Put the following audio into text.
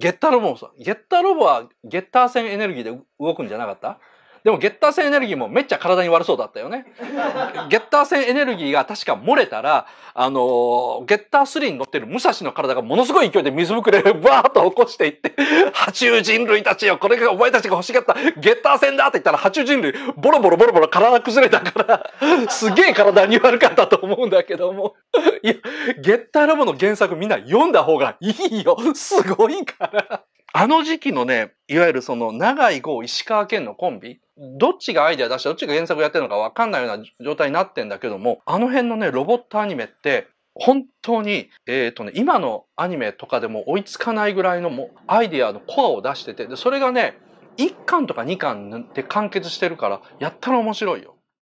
ゲッターロボもさ、ゲッターロボはゲッター線エネルギーで動くんじゃなかったでもゲッター性エネルギーもめっちゃ体に悪そうだったよね。ゲッター性エネルギーが確か漏れたら、あのー、ゲッター3に乗ってる武蔵の体がものすごい勢いで水ぶくれをバーッと起こしていって、爬虫人類たちよ、これがお前たちが欲しかったゲッター戦だって言ったら爬虫人類ボロボロボロボロ体崩れたから、すげえ体に悪かったと思うんだけども。いや、ゲッターラボの原作みんな読んだ方がいいよ。すごいから。あの時期のね、いわゆるその長井郷石川県のコンビ、どっちがアイデア出してどっちが原作やってるのかわかんないような状態になってんだけども、あの辺のね、ロボットアニメって、本当に、えっ、ー、とね、今のアニメとかでも追いつかないぐらいのもアイデアのコアを出してて、で、それがね、1巻とか2巻で完結してるから、やったら面白いよ。